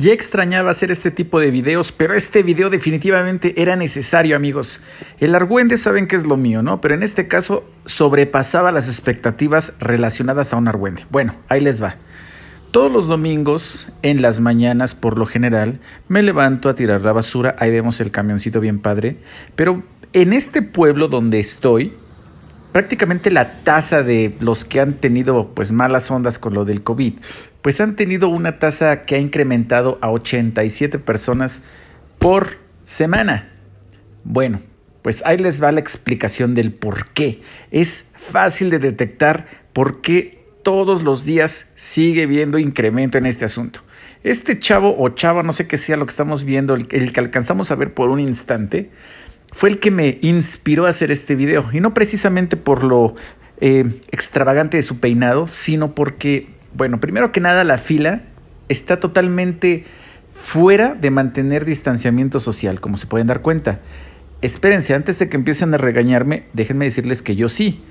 Ya extrañaba hacer este tipo de videos, pero este video definitivamente era necesario, amigos. El argüende saben que es lo mío, ¿no? Pero en este caso sobrepasaba las expectativas relacionadas a un argüende. Bueno, ahí les va. Todos los domingos, en las mañanas por lo general, me levanto a tirar la basura. Ahí vemos el camioncito bien padre. Pero en este pueblo donde estoy, prácticamente la tasa de los que han tenido pues malas ondas con lo del COVID pues han tenido una tasa que ha incrementado a 87 personas por semana. Bueno, pues ahí les va la explicación del por qué. Es fácil de detectar por qué todos los días sigue viendo incremento en este asunto. Este chavo o chava, no sé qué sea lo que estamos viendo, el, que alcanzamos a ver por un instante, fue el que me inspiró a hacer este video. Y no precisamente por lo eh, extravagante de su peinado, sino porque bueno, primero que nada, la fila está totalmente fuera de mantener distanciamiento social, como se pueden dar cuenta. Espérense, antes de que empiecen a regañarme, déjenme decirles que yo sí.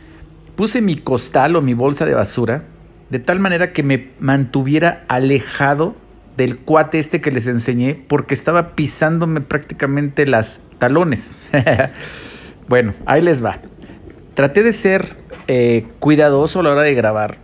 Puse mi costal o mi bolsa de basura de tal manera que me mantuviera alejado del cuate este que les enseñé porque estaba pisándome prácticamente las talones. bueno, ahí les va. Traté de ser eh, cuidadoso a la hora de grabar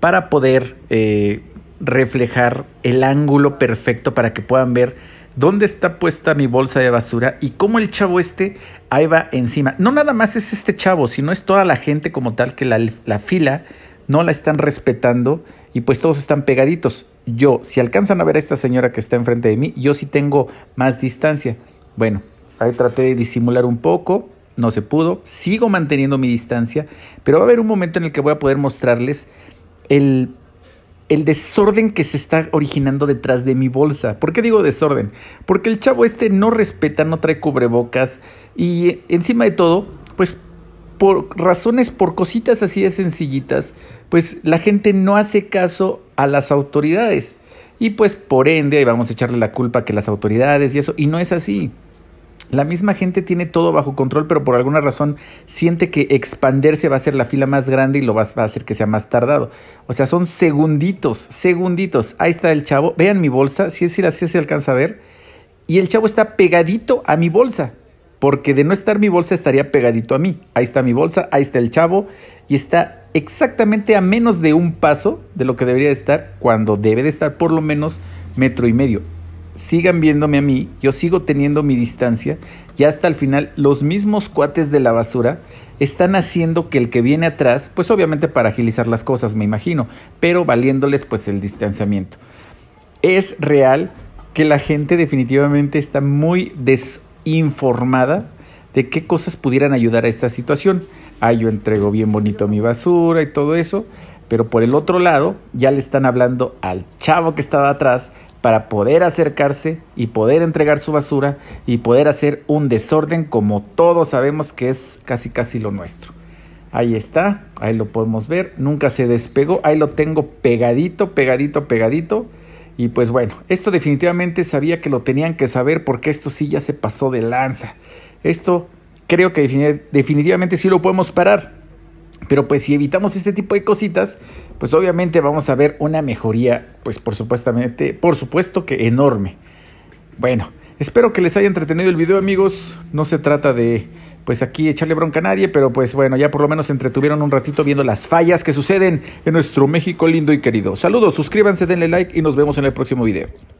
para poder eh, reflejar el ángulo perfecto para que puedan ver dónde está puesta mi bolsa de basura y cómo el chavo este ahí va encima. No nada más es este chavo, sino es toda la gente como tal que la, la fila no la están respetando y pues todos están pegaditos. Yo, si alcanzan a ver a esta señora que está enfrente de mí, yo sí tengo más distancia. Bueno, ahí traté de disimular un poco, no se pudo, sigo manteniendo mi distancia, pero va a haber un momento en el que voy a poder mostrarles el, desorden que se está originando detrás de mi bolsa. ¿Por qué digo desorden? Porque el chavo este no respeta, no trae cubrebocas y encima de todo, pues por razones, por cositas así de sencillitas, pues la gente no hace caso a las autoridades. Y pues por ende, vamos a echarle la culpa que las autoridades y eso, y no es así. La misma gente tiene todo bajo control, pero por alguna razón siente que Expanderse va a ser la fila más grande y lo va a hacer que sea más tardado. O sea, son segunditos, segunditos. Ahí está el chavo. Vean mi bolsa, si es si la se alcanza a ver. Y el chavo está pegadito a mi bolsa, porque de no estar mi bolsa estaría pegadito a mí. Ahí está mi bolsa, ahí está el chavo y está exactamente a menos de un paso de lo que debería estar cuando debe de estar por lo menos metro y medio sigan viéndome a mí, yo sigo teniendo mi distancia y hasta el final los mismos cuates de la basura están haciendo que el que viene atrás, pues obviamente para agilizar las cosas, me imagino, pero valiéndoles pues el distanciamiento. Es real que la gente definitivamente está muy desinformada de qué cosas pudieran ayudar a esta situación. Ah, yo entrego bien bonito mi basura y todo eso, pero por el otro lado ya le están hablando al chavo que estaba atrás para poder acercarse y poder entregar su basura y poder hacer un desorden como todos sabemos que es casi casi lo nuestro. Ahí está, ahí lo podemos ver, nunca se despegó, ahí lo tengo pegadito, pegadito, pegadito. Y pues bueno, esto definitivamente sabía que lo tenían que saber porque esto sí ya se pasó de lanza. Esto creo que definitivamente sí lo podemos parar. Pero pues si evitamos este tipo de cositas, pues obviamente vamos a ver una mejoría, pues por supuestamente, por supuesto que enorme. Bueno, espero que les haya entretenido el video amigos, no se trata de pues aquí echarle bronca a nadie, pero pues bueno, ya por lo menos se entretuvieron un ratito viendo las fallas que suceden en nuestro México lindo y querido. Saludos, suscríbanse, denle like y nos vemos en el próximo video.